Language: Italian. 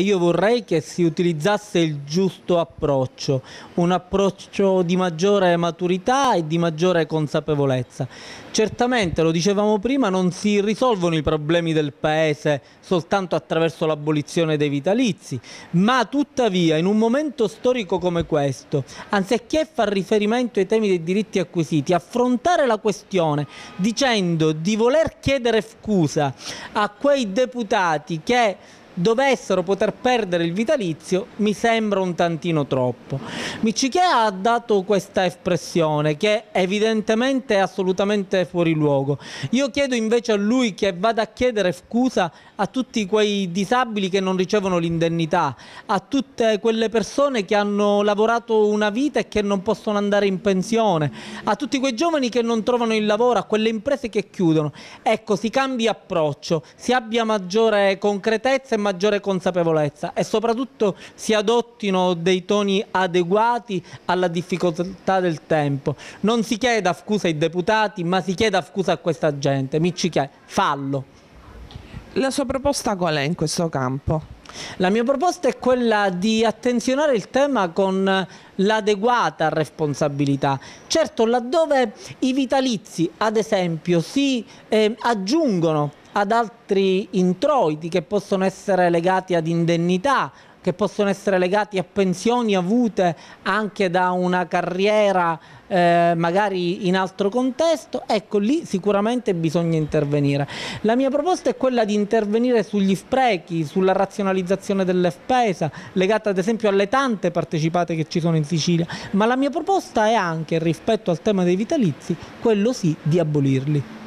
Io vorrei che si utilizzasse il giusto approccio, un approccio di maggiore maturità e di maggiore consapevolezza. Certamente, lo dicevamo prima, non si risolvono i problemi del Paese soltanto attraverso l'abolizione dei vitalizi, ma tuttavia in un momento storico come questo, anziché far riferimento ai temi dei diritti acquisiti, affrontare la questione dicendo di voler chiedere scusa a quei deputati che dovessero poter perdere il vitalizio mi sembra un tantino troppo. Michichè ha dato questa espressione che evidentemente è assolutamente fuori luogo. Io chiedo invece a lui che vada a chiedere scusa a tutti quei disabili che non ricevono l'indennità, a tutte quelle persone che hanno lavorato una vita e che non possono andare in pensione, a tutti quei giovani che non trovano il lavoro, a quelle imprese che chiudono. Ecco, si cambi approccio, si abbia maggiore concretezza e maggiore maggiore consapevolezza e soprattutto si adottino dei toni adeguati alla difficoltà del tempo. Non si chieda scusa ai deputati, ma si chieda scusa a questa gente. Mi ci chiede, fallo. La sua proposta qual è in questo campo? La mia proposta è quella di attenzionare il tema con l'adeguata responsabilità. Certo, laddove i vitalizi, ad esempio, si eh, aggiungono ad altri introiti che possono essere legati ad indennità, che possono essere legati a pensioni avute anche da una carriera eh, magari in altro contesto, ecco lì sicuramente bisogna intervenire. La mia proposta è quella di intervenire sugli sprechi, sulla razionalizzazione delle spese, legata ad esempio alle tante partecipate che ci sono in Sicilia, ma la mia proposta è anche rispetto al tema dei vitalizi, quello sì di abolirli.